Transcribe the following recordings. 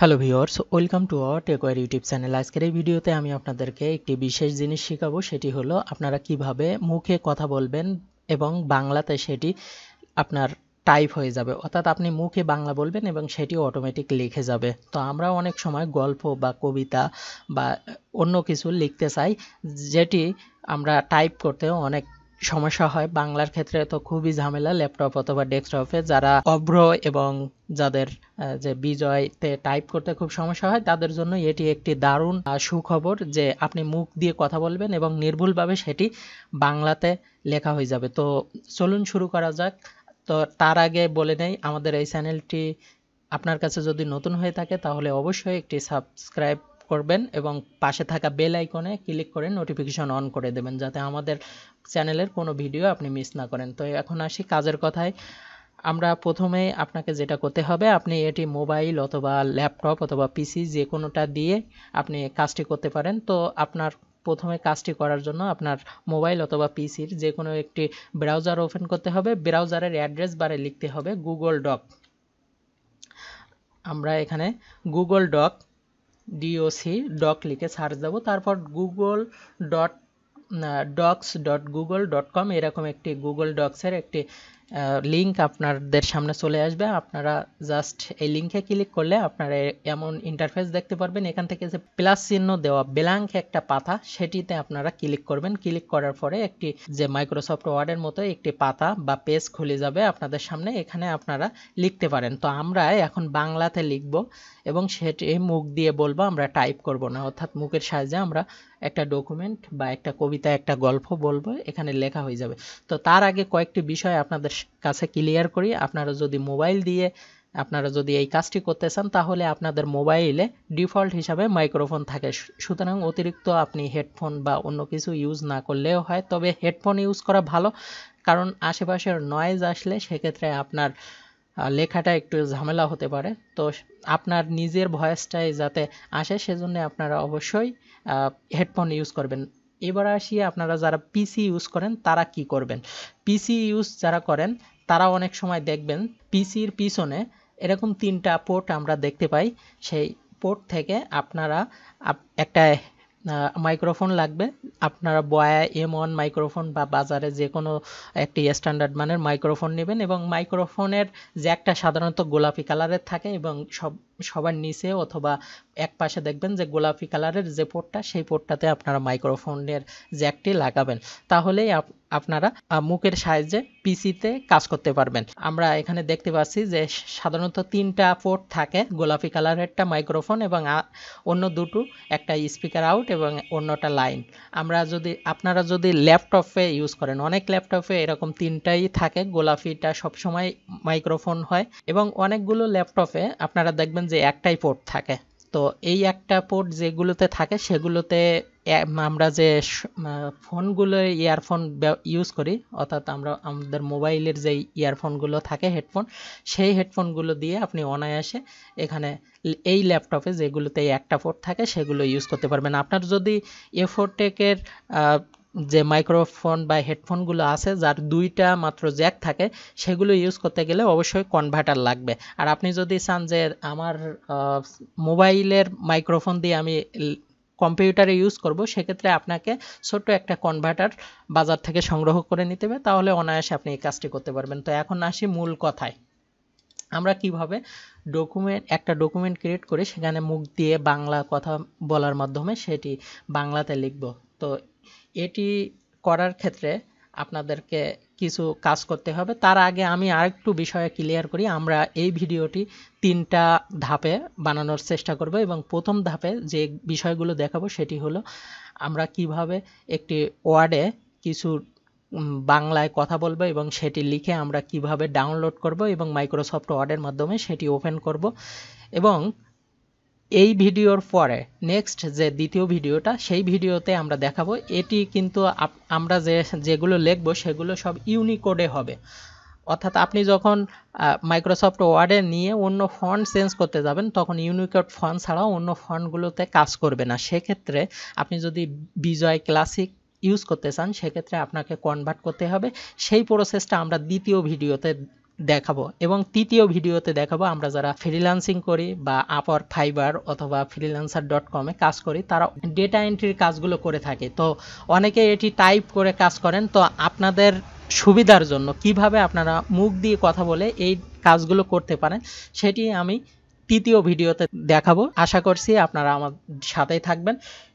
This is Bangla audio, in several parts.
hello viewers welcome to our টেকওয়ার ইউটিউব চ্যানেল আজকের এই ভিডিওতে আমি আপনাদেরকে একটি বিশেষ জিনিস শেখাবো সেটি হলো আপনারা কিভাবে মুখে কথা বলবেন এবং বাংলাতে সেটি আপনার টাইপ হয়ে যাবে অর্থাৎ আপনি মুখে বাংলা বলবেন এবং সেটি অটোমেটিক লিখে যাবে তো আমরা অনেক সময় গল্প বা কবিতা বা অন্য কিছু লিখতে চাই যেটি আমরা টাইপ করতেও অনেক সমস্যা হয় বাংলার ক্ষেত্রে তো খুবই ঝামেলা ল্যাপটপ অথবা ডেস্কটপে যারা অভ্র এবং যাদের যে বিজয়তে টাইপ করতে খুব সমস্যা হয় তাদের জন্য এটি একটি দারুণ সুখবর যে আপনি মুখ দিয়ে কথা বলবেন এবং নির্ভুলভাবে সেটি বাংলাতে লেখা হয়ে যাবে তো চলুন শুরু করা যাক তো তার আগে বলে নেই আমাদের এই চ্যানেলটি আপনার কাছে যদি নতুন হয়ে থাকে তাহলে অবশ্যই একটি সাবস্ক্রাইব করবেন এবং পাশে থাকা বেল আইকনে ক্লিক করে নোটিফিকেশন অন করে দেবেন যাতে আমাদের চ্যানেলের কোনো ভিডিও আপনি মিস না করেন তো এখন আসি কাজের কথায় আমরা প্রথমে আপনাকে যেটা করতে হবে আপনি এটি মোবাইল অথবা ল্যাপটপ অথবা পিসি যে কোনোটা দিয়ে আপনি কাজটি করতে পারেন তো আপনার প্রথমে কাজটি করার জন্য আপনার মোবাইল অথবা পিসির যে কোনো একটি ব্রাউজার ওপেন করতে হবে ব্রাউজারের অ্যাড্রেস বারে লিখতে হবে গুগল ডক আমরা এখানে গুগল ডক ডিওসি ডক লিখে সার্চ দেবো তারপর Google dot docs dot Google dot com এরকম একটি গুগল ডক্সের একটি লিঙ্ক আপনাদের সামনে চলে আসবে আপনারা জাস্ট এই লিঙ্কে ক্লিক করলে আপনারা এমন ইন্টারফেস দেখতে পারবেন এখান থেকে যে প্লাস চিহ্ন দেওয়া ব্ল্যাঙ্ক একটা পাতা সেটিতে আপনারা ক্লিক করবেন ক্লিক করার পরে একটি যে মাইক্রোসফট ওয়ার্ডের মতো একটি পাতা বা পেজ খুলে যাবে আপনাদের সামনে এখানে আপনারা লিখতে পারেন তো আমরা এখন বাংলাতে লিখব এবং সেটি মুখ দিয়ে বলবো আমরা টাইপ করব না অর্থাৎ মুখের সাহায্যে আমরা একটা ডকুমেন্ট বা একটা কবিতা একটা গল্প বলবো এখানে লেখা হয়ে যাবে তো তার আগে কয়েকটি বিষয় আপনাদের কাছে ক্লিয়ার করি আপনারা যদি মোবাইল দিয়ে আপনারা যদি এই কাজটি করতে চান তাহলে আপনাদের মোবাইলে ডিফল্ট হিসাবে মাইক্রোফোন থাকে সুতরাং অতিরিক্ত আপনি হেডফোন বা অন্য কিছু ইউজ না করলেও হয় তবে হেডফোন ইউজ করা ভালো কারণ আশেপাশের নয়েজ আসলে সেক্ষেত্রে আপনার লেখাটা একটু ঝামেলা হতে পারে তো আপনার নিজের ভয়েসটাই যাতে আসে সেজন্য আপনারা অবশ্যই হেডফোন ইউজ করবেন এবার আসি আপনারা যারা পিসি ইউজ করেন তারা কি করবেন পিসি ইউজ যারা করেন তারা অনেক সময় দেখবেন পিসির পিছনে এরকম তিনটা পোর্ট আমরা দেখতে পাই সেই পোর্ট থেকে আপনারা একটা মাইক্রোফোন লাগবে আপনারা বয়া এম ওয়ান মাইক্রোফোন বা বাজারে যে কোনো একটি স্ট্যান্ডার্ড মানের মাইক্রোফোন নেবেন এবং মাইক্রোফোনের যে একটা সাধারণত গোলাপি কালারের থাকে এবং সব সবার নিচে অথবা এক পাশে দেখবেন যে গোলাপি কালারের যে পোর্টটা সেই পোর্টটাতে আপনারা মাইক্রোফোনের জ্যাকটি লাগাবেন তাহলেই আপনারা মুখের সাহায্যে পিসিতে কাজ করতে পারবেন আমরা এখানে দেখতে পাচ্ছি যে সাধারণত তিনটা পোর্ট থাকে গোলাপি কালারেরটা মাইক্রোফোন এবং অন্য দুটো একটা স্পিকার আউট এবং অন্যটা লাইন আমরা যদি আপনারা যদি ল্যাপটপে ইউজ করেন অনেক ল্যাপটপে এরকম তিনটাই থাকে গোলাপিটা সবসময় মাইক্রোফোন হয় এবং অনেকগুলো ল্যাপটপে আপনারা দেখবেন যে একটাই পোর্ট থাকে তো এই একটা পোর্ট যেগুলোতে থাকে সেগুলোতে আমরা যে ফোনগুলো ইয়ারফোন ইউজ করি অর্থাৎ আমরা আমাদের মোবাইলের যে ইয়ারফোনগুলো থাকে হেডফোন সেই হেডফোনগুলো দিয়ে আপনি অনায়াসে এখানে এই ল্যাপটপে যেগুলোতে একটা ফোর্ট থাকে সেগুলো ইউজ করতে পারবেন আপনার যদি এ ফোর টেকের যে মাইক্রোফোন বা হেডফোনগুলো আছে যার দুইটা মাত্র জ্যাক থাকে সেগুলো ইউজ করতে গেলে অবশ্যই কনভার্টার লাগবে আর আপনি যদি চান যে আমার মোবাইলের মাইক্রোফোন দিয়ে আমি কম্পিউটারে ইউজ করব সেক্ষেত্রে আপনাকে ছোট্ট একটা কনভার্টার বাজার থেকে সংগ্রহ করে নিতে হবে তাহলে অনায়াসে আপনি এই কাজটি করতে পারবেন তো এখন আসি মূল কথায় আমরা কিভাবে ডকুমেন্ট একটা ডকুমেন্ট ক্রিয়েট করে সেখানে মুখ দিয়ে বাংলা কথা বলার মাধ্যমে সেটি বাংলাতে লিখব তো এটি করার ক্ষেত্রে আপনাদেরকে কিছু কাজ করতে হবে তার আগে আমি আরেকটু বিষয়ে ক্লিয়ার করি আমরা এই ভিডিওটি তিনটা ধাপে বানানোর চেষ্টা করব এবং প্রথম ধাপে যে বিষয়গুলো দেখাবো সেটি হলো আমরা কিভাবে একটি ওয়ার্ডে কিছু বাংলায় কথা বলবো এবং সেটি লিখে আমরা কিভাবে ডাউনলোড করব এবং মাইক্রোসফট ওয়ার্ডের মাধ্যমে সেটি ওপেন করব এবং এই ভিডিওর পরে নেক্সট যে দ্বিতীয় ভিডিওটা সেই ভিডিওতে আমরা দেখাবো এটি কিন্তু আমরা যে যেগুলো লিখবো সেগুলো সব ইউনিকোডে হবে অর্থাৎ আপনি যখন মাইক্রোসফট ওয়ার্ডে নিয়ে অন্য ফন্ড চেঞ্জ করতে যাবেন তখন ইউনিকোড ফন্ড ছাড়াও অন্য ফন্ডগুলোতে কাজ করবে না সেক্ষেত্রে আপনি যদি বিজয় ক্লাসিক ইউজ করতে চান সেক্ষেত্রে আপনাকে কনভার্ট করতে হবে সেই প্রসেসটা আমরা দ্বিতীয় ভিডিওতে দেখাবো এবং তৃতীয় ভিডিওতে দেখাবো আমরা যারা ফ্রিল্যান্সিং করি বা আপার ফাইবার অথবা ফ্রিল্যান্সার ডট কমে কাজ করি তারা ডেটা এন্ট্রির কাজগুলো করে থাকে তো অনেকে এটি টাইপ করে কাজ করেন তো আপনাদের সুবিধার জন্য কিভাবে আপনারা মুখ দিয়ে কথা বলে এই কাজগুলো করতে পারেন সেটি আমি তৃতীয় ভিডিওতে দেখাবো আশা করছি আপনারা আমার সাথেই থাকবেন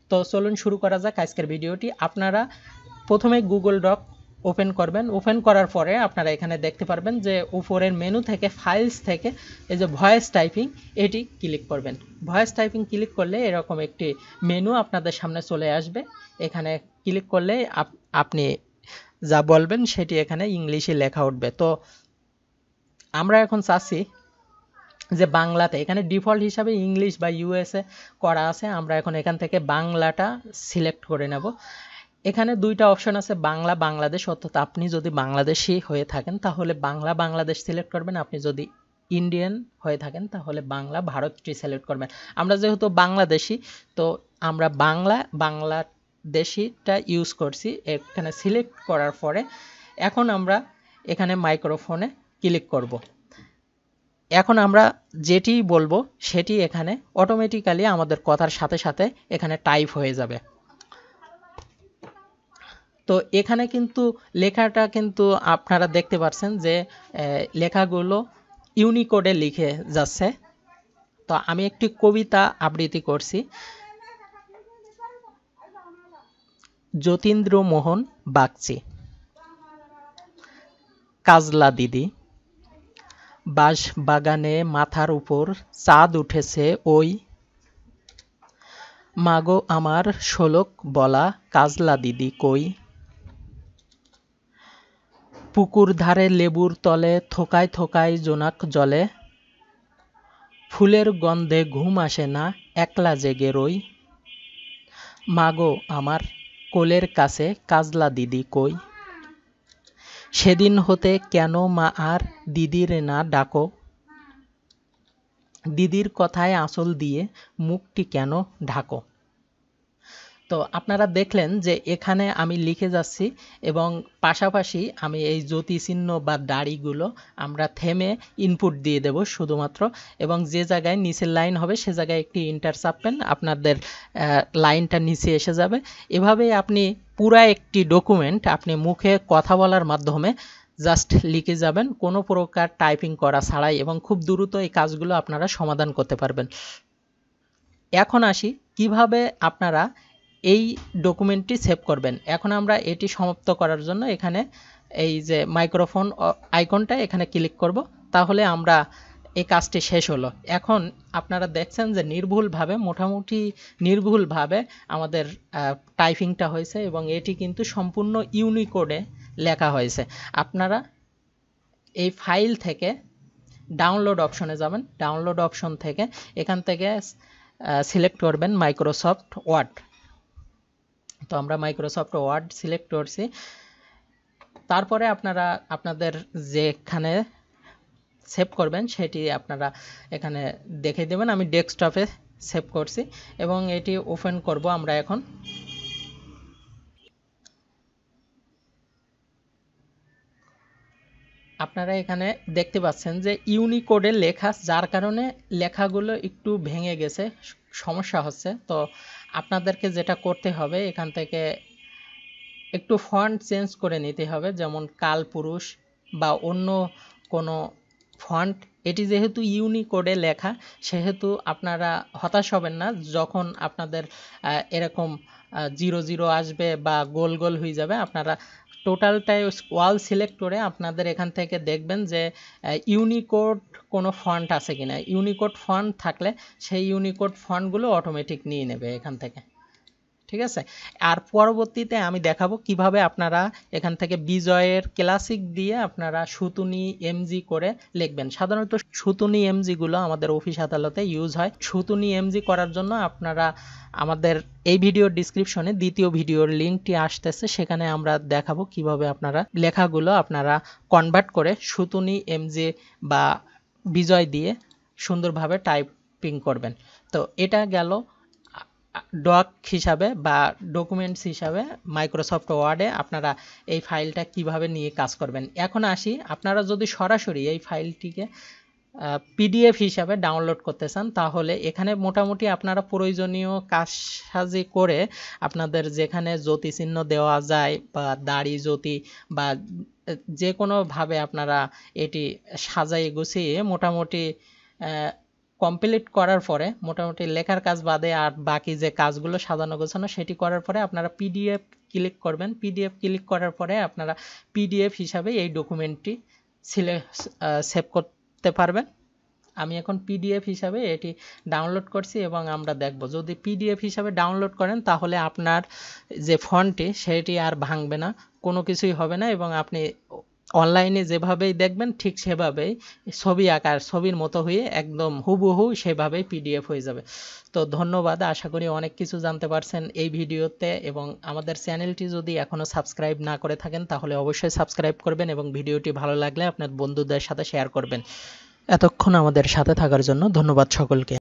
তো চলুন শুরু করা যাক আজকের ভিডিওটি আপনারা প্রথমে গুগল ডক ওপেন করবেন ওপেন করার পরে আপনারা এখানে দেখতে পারবেন যে উপরের মেনু থেকে ফাইলস থেকে এই যে ভয়েস টাইপিং এটি ক্লিক করবেন ভয়েস টাইপিং ক্লিক করলে এরকম একটি মেনু আপনাদের সামনে চলে আসবে এখানে ক্লিক করলে আপনি যা বলবেন সেটি এখানে ইংলিশে লেখা উঠবে তো আমরা এখন চাচ্ছি যে বাংলাতে এখানে ডিফল্ট হিসাবে ইংলিশ বা ইউএসএ করা আছে আমরা এখন এখান থেকে বাংলাটা সিলেক্ট করে নেব এখানে দুইটা অপশন আছে বাংলা বাংলাদেশ অর্থাৎ আপনি যদি বাংলাদেশি হয়ে থাকেন তাহলে বাংলা বাংলাদেশ সিলেক্ট করবেন আপনি যদি ইন্ডিয়ান হয়ে থাকেন তাহলে বাংলা ভারতটি সিলেক্ট করবেন আমরা যেহেতু বাংলাদেশি তো আমরা বাংলা বাংলাদেশিটা ইউজ করছি এখানে সিলেক্ট করার পরে এখন আমরা এখানে মাইক্রোফোনে ক্লিক করব এখন আমরা যেটি বলবো সেটি এখানে অটোমেটিক্যালি আমাদের কথার সাথে সাথে এখানে টাইপ হয়ে যাবে তো এখানে কিন্তু লেখাটা কিন্তু আপনারা দেখতে পাচ্ছেন যে লেখাগুলো ইউনিকোডে লিখে যাচ্ছে তো আমি একটি কবিতা আবৃত্তি করছি যতীন্দ্র মোহন বাগচি কাজলা দিদি বাঁশ বাগানে মাথার উপর চাঁদ উঠেছে ওই মাগো আমার শোলক বলা কাজলা দিদি কই পুকুর ধারে লেবুর তলে থোকায় থোকায় জোনাক জলে ফুলের গন্ধে ঘুম আসে না একলা জেগে রই মাগো আমার কোলের কাছে কাজলা দিদি কই সেদিন হতে কেন মা আর দিদির না ডাকো দিদির কথায় আঁচল দিয়ে মুখটি কেন ঢাকো তো আপনারা দেখলেন যে এখানে আমি লিখে যাচ্ছি এবং পাশাপাশি আমি এই জ্যোতি চিহ্ন বা দাড়িগুলো আমরা থেমে ইনপুট দিয়ে দেব শুধুমাত্র এবং যে জায়গায় নিচের লাইন হবে সে জায়গায় একটি ইন্টার চাপবেন আপনাদের লাইনটা নিচে এসে যাবে এভাবে আপনি পুরা একটি ডকুমেন্ট আপনি মুখে কথা বলার মাধ্যমে জাস্ট লিখে যাবেন কোনো প্রকার টাইপিং করা ছাড়াই এবং খুব দ্রুত এই কাজগুলো আপনারা সমাধান করতে পারবেন এখন আসি কিভাবে আপনারা এই ডকুমেন্টটি সেভ করবেন এখন আমরা এটি সমাপ্ত করার জন্য এখানে এই যে মাইক্রোফোন আইকনটা এখানে ক্লিক করব তাহলে আমরা এই কাজটি শেষ হলো এখন আপনারা দেখছেন যে নির্ভুলভাবে মোটামুটি নির্ভুলভাবে আমাদের টাইপিংটা হয়েছে এবং এটি কিন্তু সম্পূর্ণ ইউনিকোডে লেখা হয়েছে আপনারা এই ফাইল থেকে ডাউনলোড অপশনে যাবেন ডাউনলোড অপশন থেকে এখান থেকে সিলেক্ট করবেন মাইক্রোসফট ওয়ার্ড তো আমরা মাইক্রোসফট ওয়ার্ড সিলেক্ট করছি তারপরে আপনারা আপনাদের যেখানে সেভ করবেন সেটি আপনারা এখানে দেখে দেবেন আমি ডেস্কটপে সেভ করছি এবং এটি ওপেন করব আমরা এখন আপনারা এখানে দেখতে পাচ্ছেন যে ইউনিকোডে লেখা যার কারণে লেখাগুলো একটু ভেঙে গেছে সমস্যা হচ্ছে তো আপনাদেরকে যেটা করতে হবে এখান থেকে একটু ফন্ট চেঞ্জ করে নিতে হবে যেমন কালপুরুষ বা অন্য কোনো ফন্ট এটি যেহেতু ইউনিকোডে লেখা সেহেতু আপনারা হতাশ হবেন না যখন আপনাদের এরকম জিরো জিরো আসবে বা গোল গোল হয়ে যাবে আপনারা টোটালটাই ওয়াল সিলেক্ট করে আপনাদের এখান থেকে দেখবেন যে ইউনিকোড কোনো ফন্ট আছে কিনা ইউনিকোড ফন্ট থাকলে সেই ইউনিকোড ফন্টগুলো অটোমেটিক নিয়ে নেবে এখান থেকে ঠিক আছে আর পরবর্তীতে আমি দেখাবো কিভাবে আপনারা এখান থেকে বিজয়ের ক্লাসিক দিয়ে আপনারা সুতুনি এমজি করে লিখবেন সাধারণত সুতুনি এমজিগুলো আমাদের অফিস আদালতে ইউজ হয় সুতুনি এমজি করার জন্য আপনারা আমাদের এই ভিডিওর ডিসক্রিপশনে দ্বিতীয় ভিডিওর লিঙ্কটি আসতেছে সেখানে আমরা দেখাবো কিভাবে আপনারা লেখাগুলো আপনারা কনভার্ট করে সুতুনি এমজি বা বিজয় দিয়ে সুন্দরভাবে টাইপিং করবেন তো এটা গেল ডক হিসাবে বা ডকুমেন্টস হিসাবে মাইক্রোসফট ওয়ার্ডে আপনারা এই ফাইলটা কিভাবে নিয়ে কাজ করবেন এখন আসি আপনারা যদি সরাসরি এই ফাইলটিকে পিডিএফ হিসাবে ডাউনলোড করতে চান তাহলে এখানে মোটামুটি আপনারা প্রয়োজনীয় কাজসাজি করে আপনাদের যেখানে জ্যোতি চিহ্ন দেওয়া যায় বা দাড়ি জ্যোতি বা যে কোনোভাবে আপনারা এটি সাজাই গুছিয়ে মোটামুটি কমপ্লিট করার পরে মোটামুটি লেখার কাজ বাদে আর বাকি যে কাজগুলো সাজানো গোছানো সেটি করার পরে আপনারা পিডিএফ ক্লিক করবেন পিডিএফ ক্লিক করার পরে আপনারা পিডিএফ হিসাবে এই ডকুমেন্টটি সিলে সেভ করতে পারবেন আমি এখন পিডিএফ হিসাবে এটি ডাউনলোড করছি এবং আমরা দেখব যদি পিডিএফ হিসাবে ডাউনলোড করেন তাহলে আপনার যে ফন্টটি সেটি আর ভাঙবে না কোনো কিছুই হবে না এবং আপনি অনলাইনে যেভাবেই দেখবেন ঠিক সেভাবেই ছবি আঁকার ছবির মতো হয়ে একদম হুবহু সেভাবেই পিডিএফ হয়ে যাবে তো ধন্যবাদ আশা করি অনেক কিছু জানতে পারছেন এই ভিডিওতে এবং আমাদের চ্যানেলটি যদি এখনও সাবস্ক্রাইব না করে থাকেন তাহলে অবশ্যই সাবস্ক্রাইব করবেন এবং ভিডিওটি ভালো লাগলে আপনার বন্ধুদের সাথে শেয়ার করবেন এতক্ষণ আমাদের সাথে থাকার জন্য ধন্যবাদ সকলকে